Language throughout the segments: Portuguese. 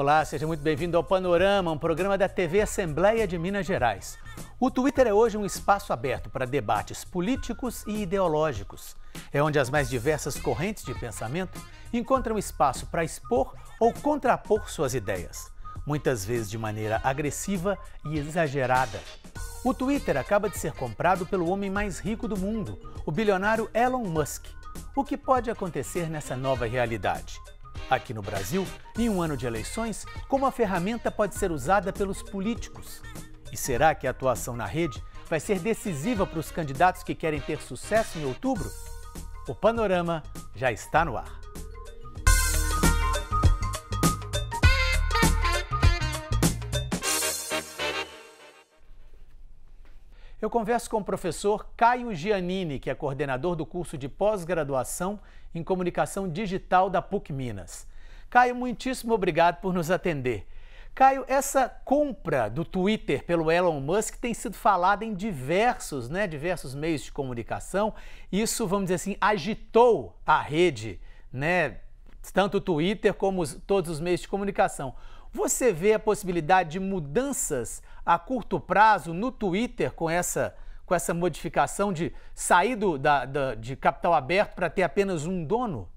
Olá, seja muito bem-vindo ao Panorama, um programa da TV Assembleia de Minas Gerais. O Twitter é hoje um espaço aberto para debates políticos e ideológicos. É onde as mais diversas correntes de pensamento encontram espaço para expor ou contrapor suas ideias, muitas vezes de maneira agressiva e exagerada. O Twitter acaba de ser comprado pelo homem mais rico do mundo, o bilionário Elon Musk. O que pode acontecer nessa nova realidade? Aqui no Brasil, em um ano de eleições, como a ferramenta pode ser usada pelos políticos? E será que a atuação na rede vai ser decisiva para os candidatos que querem ter sucesso em outubro? O panorama já está no ar. Eu converso com o professor Caio Giannini, que é coordenador do curso de pós-graduação em comunicação digital da PUC Minas. Caio, muitíssimo obrigado por nos atender. Caio, essa compra do Twitter pelo Elon Musk tem sido falada em diversos, né, diversos meios de comunicação. Isso, vamos dizer assim, agitou a rede, né, tanto o Twitter como os, todos os meios de comunicação. Você vê a possibilidade de mudanças a curto prazo no Twitter com essa, com essa modificação de sair do, da, da, de capital aberto para ter apenas um dono?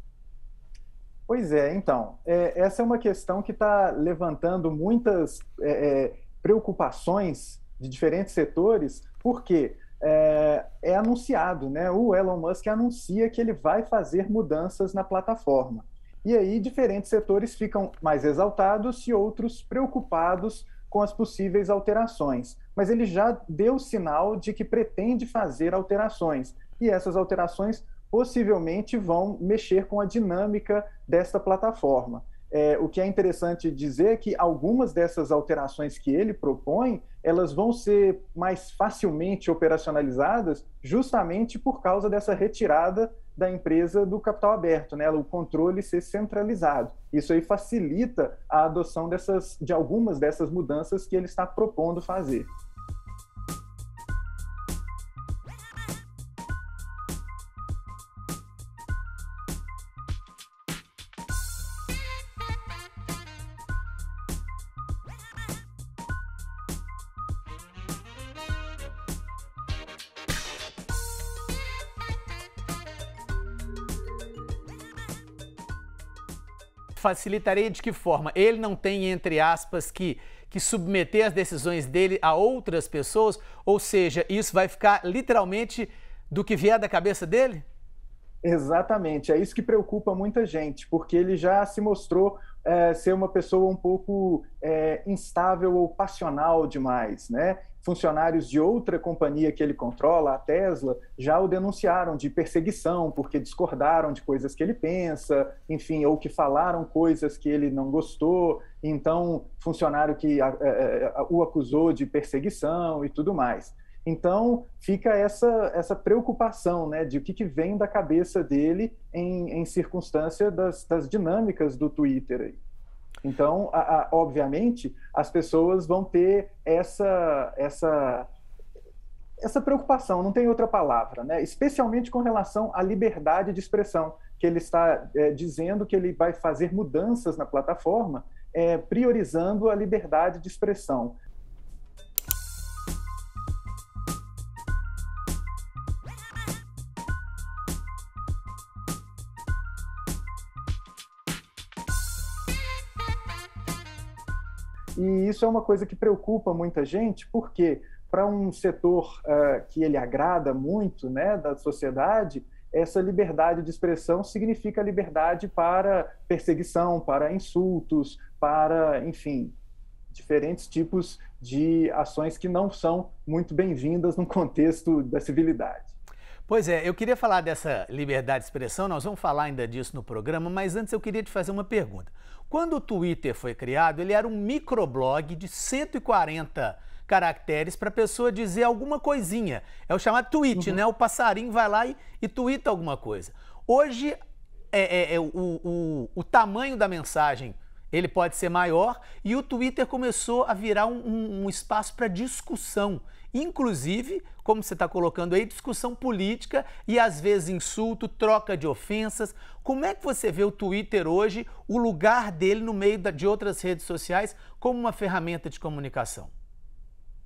Pois é, então, é, essa é uma questão que está levantando muitas é, é, preocupações de diferentes setores, porque é, é anunciado, né? O Elon Musk anuncia que ele vai fazer mudanças na plataforma. E aí, diferentes setores ficam mais exaltados e outros preocupados com as possíveis alterações. Mas ele já deu sinal de que pretende fazer alterações. E essas alterações possivelmente vão mexer com a dinâmica desta plataforma. É, o que é interessante dizer é que algumas dessas alterações que ele propõe, elas vão ser mais facilmente operacionalizadas justamente por causa dessa retirada da empresa do capital aberto, né? o controle ser centralizado. Isso aí facilita a adoção dessas, de algumas dessas mudanças que ele está propondo fazer. facilitaria de que forma? Ele não tem, entre aspas, que, que submeter as decisões dele a outras pessoas? Ou seja, isso vai ficar literalmente do que vier da cabeça dele? Exatamente, é isso que preocupa muita gente, porque ele já se mostrou é, ser uma pessoa um pouco é, instável ou passional demais, né? Funcionários de outra companhia que ele controla, a Tesla, já o denunciaram de perseguição porque discordaram de coisas que ele pensa, enfim, ou que falaram coisas que ele não gostou. Então, funcionário que é, é, o acusou de perseguição e tudo mais. Então, fica essa, essa preocupação né, de o que, que vem da cabeça dele em, em circunstância das, das dinâmicas do Twitter. Aí. Então, a, a, obviamente, as pessoas vão ter essa, essa, essa preocupação, não tem outra palavra, né? especialmente com relação à liberdade de expressão, que ele está é, dizendo que ele vai fazer mudanças na plataforma, é, priorizando a liberdade de expressão. E isso é uma coisa que preocupa muita gente, porque para um setor uh, que ele agrada muito né, da sociedade, essa liberdade de expressão significa liberdade para perseguição, para insultos, para, enfim, diferentes tipos de ações que não são muito bem-vindas no contexto da civilidade. Pois é, eu queria falar dessa liberdade de expressão, nós vamos falar ainda disso no programa, mas antes eu queria te fazer uma pergunta. Quando o Twitter foi criado, ele era um microblog de 140 caracteres para a pessoa dizer alguma coisinha. É o chamado tweet, uhum. né? O passarinho vai lá e, e alguma coisa. Hoje, é, é, é o, o, o tamanho da mensagem ele pode ser maior e o Twitter começou a virar um, um espaço para discussão inclusive, como você está colocando aí, discussão política e às vezes insulto, troca de ofensas. Como é que você vê o Twitter hoje, o lugar dele no meio de outras redes sociais, como uma ferramenta de comunicação?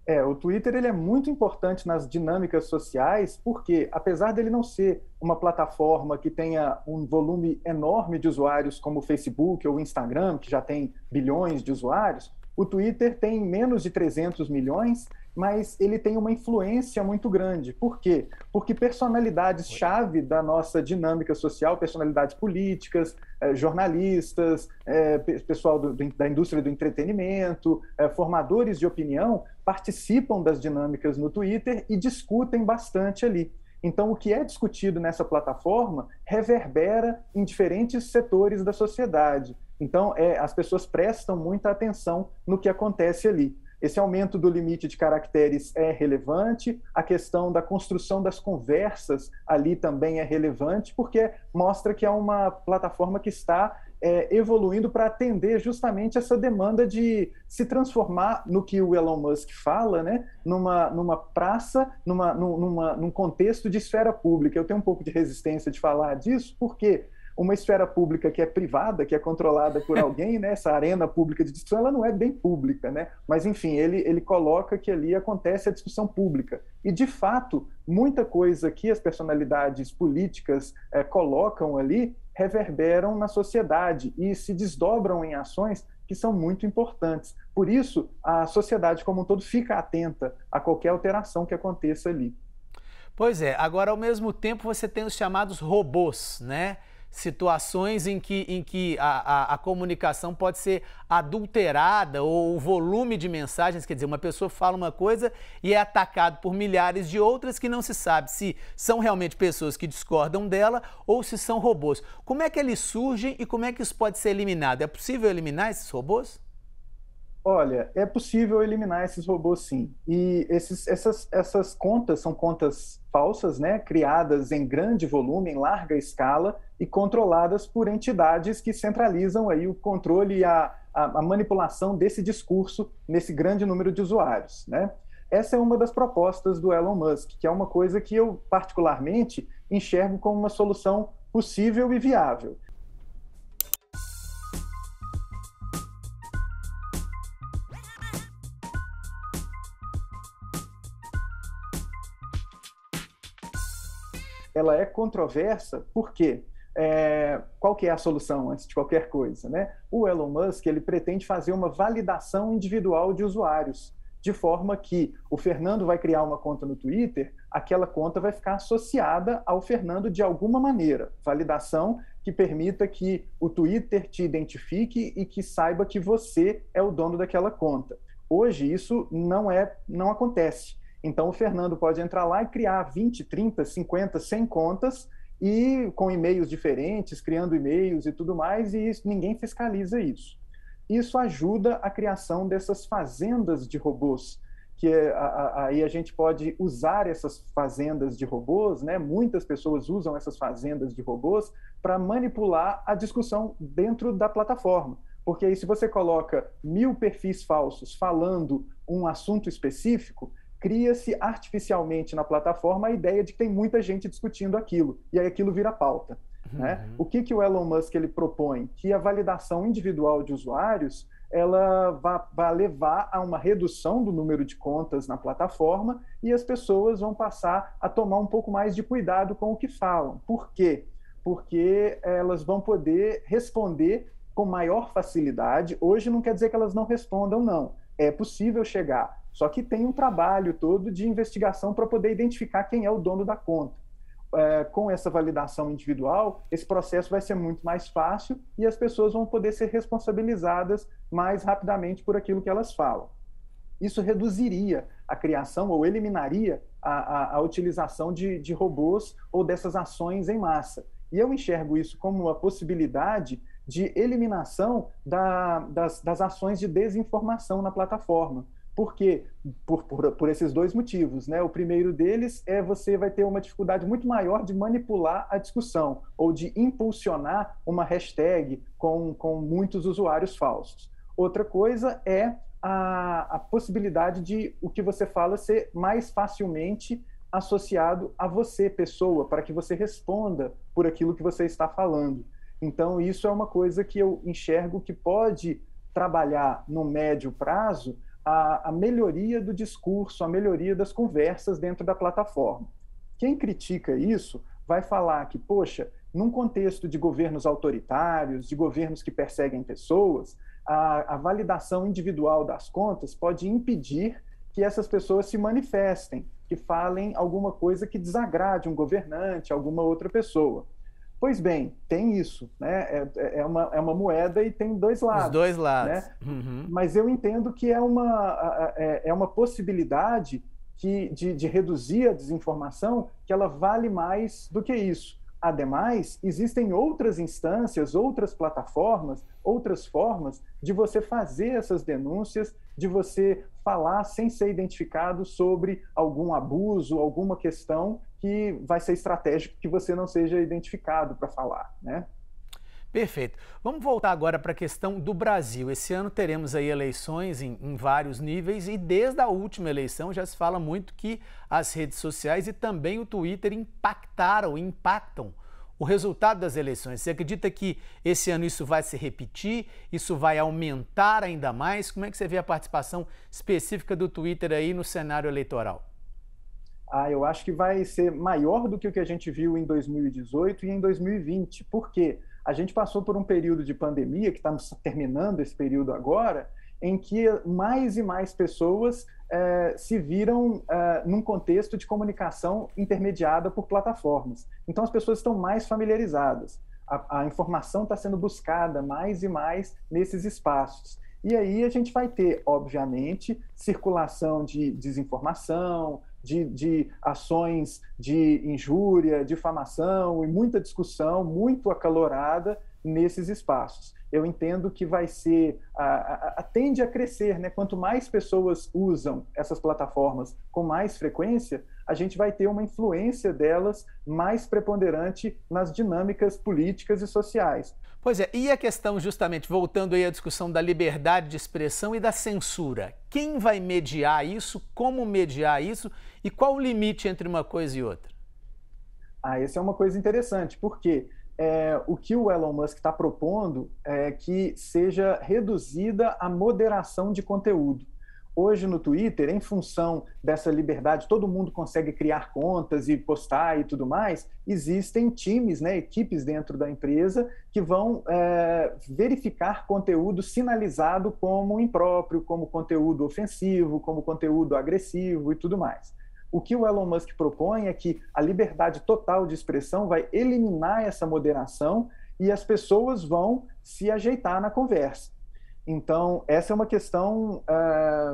É, o Twitter ele é muito importante nas dinâmicas sociais, porque apesar dele não ser uma plataforma que tenha um volume enorme de usuários como o Facebook ou o Instagram, que já tem bilhões de usuários, o Twitter tem menos de 300 milhões mas ele tem uma influência muito grande. Por quê? Porque personalidades-chave da nossa dinâmica social, personalidades políticas, eh, jornalistas, eh, pessoal do, do, da indústria do entretenimento, eh, formadores de opinião, participam das dinâmicas no Twitter e discutem bastante ali. Então, o que é discutido nessa plataforma reverbera em diferentes setores da sociedade. Então, é, as pessoas prestam muita atenção no que acontece ali. Esse aumento do limite de caracteres é relevante, a questão da construção das conversas ali também é relevante, porque mostra que é uma plataforma que está é, evoluindo para atender justamente essa demanda de se transformar no que o Elon Musk fala, né, numa, numa praça, numa, numa, num contexto de esfera pública. Eu tenho um pouco de resistência de falar disso, porque uma esfera pública que é privada, que é controlada por alguém, né? essa arena pública de discussão, ela não é bem pública, né? mas enfim, ele, ele coloca que ali acontece a discussão pública. E, de fato, muita coisa que as personalidades políticas é, colocam ali reverberam na sociedade e se desdobram em ações que são muito importantes. Por isso, a sociedade como um todo fica atenta a qualquer alteração que aconteça ali. Pois é, agora ao mesmo tempo você tem os chamados robôs, né? situações em que, em que a, a, a, comunicação pode ser adulterada ou o volume de mensagens, quer dizer, uma pessoa fala uma coisa e é atacado por milhares de outras que não se sabe se são realmente pessoas que discordam dela ou se são robôs. Como é que eles surgem e como é que isso pode ser eliminado? É possível eliminar esses robôs? Olha, é possível eliminar esses robôs sim. E esses, essas, essas contas são contas falsas, né? criadas em grande volume, em larga escala e controladas por entidades que centralizam aí o controle e a, a, a manipulação desse discurso nesse grande número de usuários. Né? Essa é uma das propostas do Elon Musk, que é uma coisa que eu particularmente enxergo como uma solução possível e viável. ela é controversa, porque É, qual que é a solução antes de qualquer coisa, né? O Elon Musk ele pretende fazer uma validação individual de usuários, de forma que o Fernando vai criar uma conta no Twitter, aquela conta vai ficar associada ao Fernando de alguma maneira, validação que permita que o Twitter te identifique e que saiba que você é o dono daquela conta. Hoje isso não é, não acontece. Então, o Fernando pode entrar lá e criar 20, 30, 50, 100 contas e com e-mails diferentes, criando e-mails e tudo mais, e isso, ninguém fiscaliza isso. Isso ajuda a criação dessas fazendas de robôs, que é, a, a, aí a gente pode usar essas fazendas de robôs, né? muitas pessoas usam essas fazendas de robôs para manipular a discussão dentro da plataforma. Porque aí, se você coloca mil perfis falsos falando um assunto específico, cria-se artificialmente na plataforma a ideia de que tem muita gente discutindo aquilo, e aí aquilo vira pauta. Uhum. Né? O que, que o Elon Musk ele propõe? Que a validação individual de usuários ela vai levar a uma redução do número de contas na plataforma e as pessoas vão passar a tomar um pouco mais de cuidado com o que falam. Por quê? Porque elas vão poder responder com maior facilidade. Hoje não quer dizer que elas não respondam, não é possível chegar. Só que tem um trabalho todo de investigação para poder identificar quem é o dono da conta. É, com essa validação individual, esse processo vai ser muito mais fácil e as pessoas vão poder ser responsabilizadas mais rapidamente por aquilo que elas falam. Isso reduziria a criação ou eliminaria a, a, a utilização de, de robôs ou dessas ações em massa. E eu enxergo isso como uma possibilidade de eliminação da, das, das ações de desinformação na plataforma. Por quê? Por, por, por, esses dois motivos. Né? O primeiro deles é você vai ter uma dificuldade muito maior de manipular a discussão ou de impulsionar uma hashtag com, com muitos usuários falsos. Outra coisa é a, a possibilidade de o que você fala ser mais facilmente associado a você, pessoa, para que você responda por aquilo que você está falando. Então, isso é uma coisa que eu enxergo que pode trabalhar no médio prazo a, a melhoria do discurso, a melhoria das conversas dentro da plataforma. Quem critica isso vai falar que, poxa, num contexto de governos autoritários, de governos que perseguem pessoas, a, a, validação individual das contas pode impedir que essas pessoas se manifestem, que falem alguma coisa que desagrade um governante, alguma outra pessoa. Pois bem, tem isso, né? É, é, é, uma, é uma moeda e tem dois lados. Os dois né? lados. Né? Uhum. Mas eu entendo que é uma, é, é uma possibilidade que, de, de reduzir a desinformação que ela vale mais do que isso. Ademais, existem outras instâncias, outras plataformas, outras formas de você fazer essas denúncias, de você falar sem ser identificado sobre algum abuso, alguma questão que vai ser estratégico que você não seja identificado para falar, né? Perfeito. Vamos voltar agora para a questão do Brasil. Esse ano teremos aí eleições em, em, vários níveis e desde a última eleição já se fala muito que as redes sociais e também o Twitter impactaram, impactam o resultado das eleições. Você acredita que esse ano isso vai se repetir? Isso vai aumentar ainda mais? Como é que você vê a participação específica do Twitter aí no cenário eleitoral? Ah, eu acho que vai ser maior do que o que a gente viu em 2018 e em 2020. Por quê? A gente passou por um período de pandemia, que estamos tá terminando esse período agora, em que mais e mais pessoas é, se viram é, num contexto de comunicação intermediada por plataformas. Então, as pessoas estão mais familiarizadas. A, a informação está sendo buscada mais e mais nesses espaços. E aí a gente vai ter, obviamente, circulação de desinformação, de, de ações de injúria, difamação e muita discussão muito acalorada nesses espaços. Eu entendo que vai ser, a, a, a, tende a crescer, né? Quanto mais pessoas usam essas plataformas com mais frequência, a gente vai ter uma influência delas mais preponderante nas dinâmicas políticas e sociais. Pois é, e a questão justamente, voltando aí à discussão da liberdade de expressão e da censura. Quem vai mediar isso, como mediar isso e qual o limite entre uma coisa e outra? Ah, essa é uma coisa interessante, porque é, o que o Elon Musk está propondo é que seja reduzida a moderação de conteúdo. Hoje no Twitter, em função dessa liberdade, todo mundo consegue criar contas e postar e tudo mais. Existem times, né, equipes dentro da empresa que vão é, verificar conteúdo sinalizado como impróprio, como conteúdo ofensivo, como conteúdo agressivo e tudo mais. O que o Elon Musk propõe é que a liberdade total de expressão vai eliminar essa moderação e as pessoas vão se ajeitar na conversa. Então, essa é uma questão é,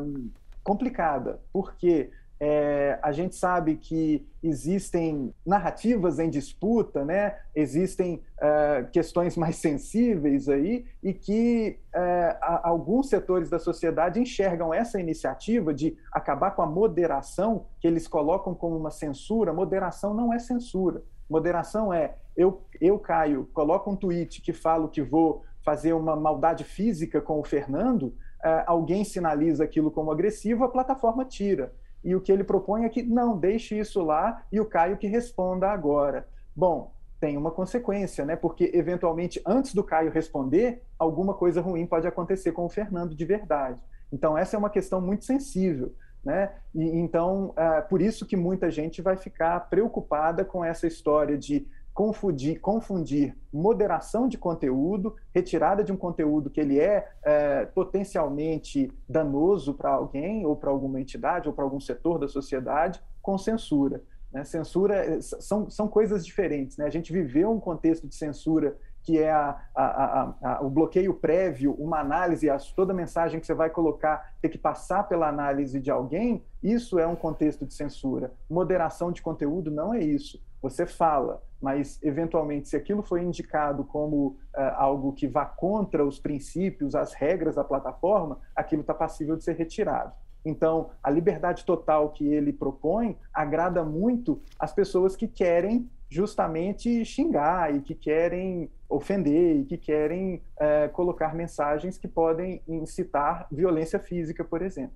complicada, porque é, a gente sabe que existem narrativas em disputa, né? existem é, questões mais sensíveis aí, e que é, a, alguns setores da sociedade enxergam essa iniciativa de acabar com a moderação, que eles colocam como uma censura. Moderação não é censura. Moderação é eu, eu Caio, coloco um tweet que falo que vou fazer uma maldade física com o Fernando, eh, alguém sinaliza aquilo como agressivo, a plataforma tira. E o que ele propõe é que não, deixe isso lá e o Caio que responda agora. Bom, tem uma consequência, né? Porque eventualmente antes do Caio responder, alguma coisa ruim pode acontecer com o Fernando de verdade. Então essa é uma questão muito sensível, né? E, então uh, por isso que muita gente vai ficar preocupada com essa história de confundir, confundir moderação de conteúdo, retirada de um conteúdo que ele é, é potencialmente danoso para alguém ou para alguma entidade ou para algum setor da sociedade, com censura. Né? Censura eh, são, são coisas diferentes. Né? A gente viveu um contexto de censura que é a, a, a, o bloqueio prévio, uma análise, toda mensagem que você vai colocar ter que passar pela análise de alguém, isso é um contexto de censura. Moderação de conteúdo não é isso. Você fala, mas eventualmente, se aquilo foi indicado como eh, algo que vá contra os princípios, as regras da plataforma, aquilo está passível de ser retirado. Então, a liberdade total que ele propõe agrada muito as pessoas que querem justamente xingar e que querem ofender e que querem eh, colocar mensagens que podem incitar violência física, por exemplo.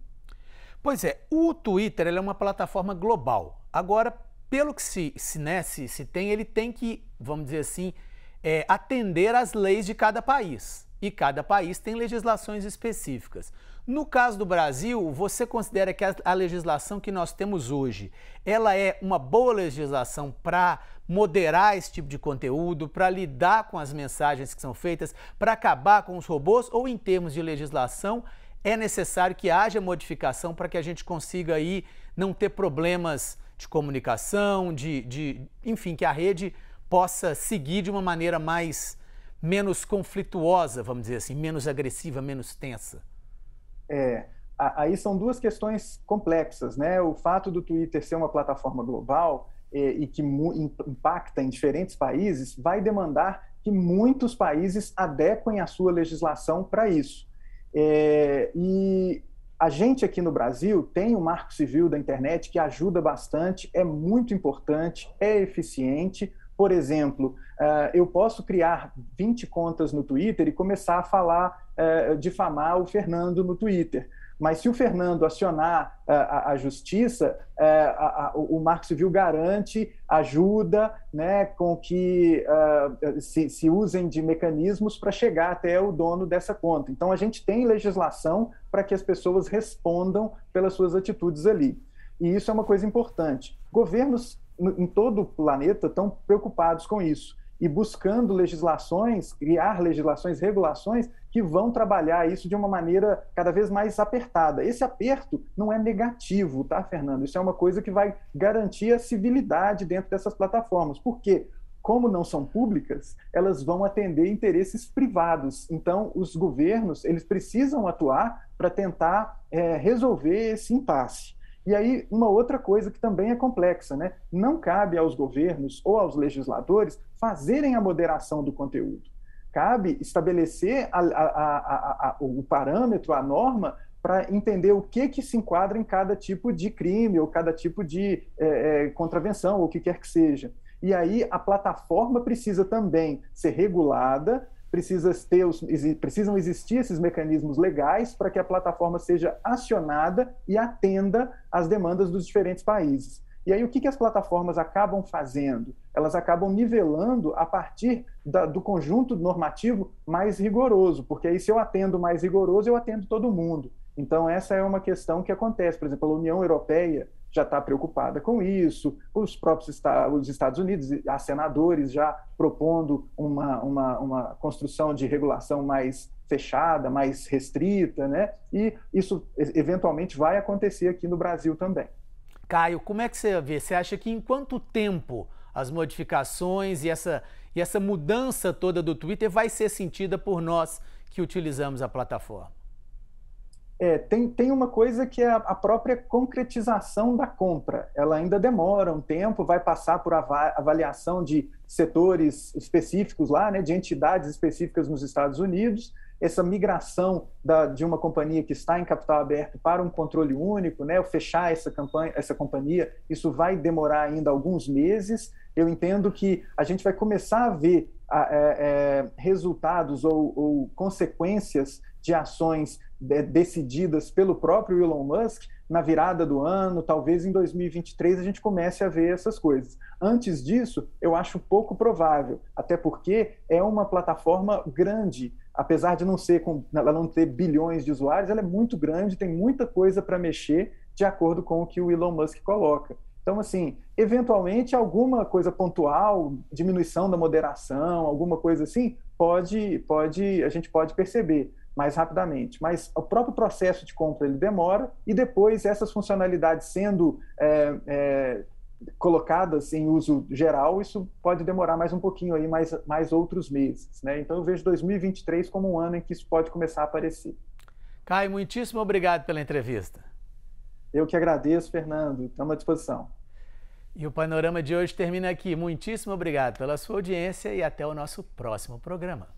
Pois é, o Twitter é uma plataforma global. Agora, pelo que se, se, né, se, se tem, ele tem que, vamos dizer assim, é, atender às leis de cada país. E cada país tem legislações específicas. No caso do Brasil, você considera que a, a legislação que nós temos hoje, ela é uma boa legislação para moderar esse tipo de conteúdo, para lidar com as mensagens que são feitas, para acabar com os robôs ou em termos de legislação, é necessário que haja modificação para que a gente consiga aí não ter problemas de comunicação, de, de, enfim, que a rede possa seguir de uma maneira mais menos conflituosa, vamos dizer assim, menos agressiva, menos tensa. É, aí são duas questões complexas, né? O fato do Twitter ser uma plataforma global e, é, e que impacta em diferentes países vai demandar que muitos países adequem a sua legislação para isso. É, e a gente aqui no Brasil tem o marco civil da internet que ajuda bastante, é muito importante, é eficiente. Por exemplo, eh, eu posso criar 20 contas no Twitter e começar a falar, eh, difamar o Fernando no Twitter mas se o Fernando acionar eh, a, a, justiça, eh, a, o Marco Civil garante ajuda né, com que eh, se, se usem de mecanismos para chegar até o dono dessa conta. Então, a gente tem legislação para que as pessoas respondam pelas suas atitudes ali. E isso é uma coisa importante. Governos em todo o planeta estão preocupados com isso e buscando legislações, criar legislações, regulações que vão trabalhar isso de uma maneira cada vez mais apertada. Esse aperto não é negativo, tá, Fernando? Isso é uma coisa que vai garantir a civilidade dentro dessas plataformas. Por quê? como não são públicas, elas vão atender interesses privados. Então, os governos eles precisam atuar para tentar é, resolver esse impasse. E aí, uma outra coisa que também é complexa, né? Não cabe aos governos ou aos legisladores fazerem a moderação do conteúdo. Cabe estabelecer a, a, a, o parâmetro, a norma, para entender o que, que se enquadra em cada tipo de crime ou cada tipo de é, é, contravenção ou o que quer que seja. E aí a plataforma precisa também ser regulada, precisa ter os, precisam existir esses mecanismos legais para que a plataforma seja acionada e atenda às demandas dos diferentes países. E aí, o que, que as plataformas acabam fazendo? Elas acabam nivelando a partir da, do conjunto normativo mais rigoroso, porque aí, se eu atendo mais rigoroso, eu atendo todo mundo. Então, essa é uma questão que acontece. Por exemplo, a União Europeia já está preocupada com isso, os próprios esta os Estados Unidos, há senadores já propondo uma, uma, uma construção de regulação mais fechada, mais restrita, né? e isso eventualmente vai acontecer aqui no Brasil também. Caio, como é que você vê? Você acha que em quanto tempo as modificações e essa, e essa mudança toda do Twitter vai ser sentida por nós que utilizamos a plataforma? É, tem, tem uma coisa que é a própria concretização da compra. Ela ainda demora um tempo, vai passar por avaliação de setores específicos lá, né, de entidades específicas nos Estados Unidos, essa migração da, de uma companhia que está em capital aberto para um controle único, né, fechar essa, campanha, essa companhia, isso vai demorar ainda alguns meses. Eu entendo que a gente vai começar a ver a, é, é, resultados ou, ou consequências de ações decididas pelo próprio Elon Musk na virada do ano, talvez em 2023 a gente comece a ver essas coisas. Antes disso, eu acho pouco provável, até porque é uma plataforma grande apesar de não ser ela não ter bilhões de usuários, ela é muito grande, tem muita coisa para mexer de acordo com o que o Elon Musk coloca. Então, assim, eventualmente alguma coisa pontual, diminuição da moderação, alguma coisa assim, pode, pode, a gente pode perceber mais rapidamente. Mas o próprio processo de compra ele demora e depois essas funcionalidades sendo é, é, colocadas em uso geral, isso pode demorar mais um pouquinho aí, mais, mais outros meses, né? Então eu vejo 2023 como um ano em que isso pode começar a aparecer. Caio, muitíssimo obrigado pela entrevista. Eu que agradeço, Fernando. Estamos à disposição. E o panorama de hoje termina aqui. Muitíssimo obrigado pela sua audiência e até o nosso próximo programa.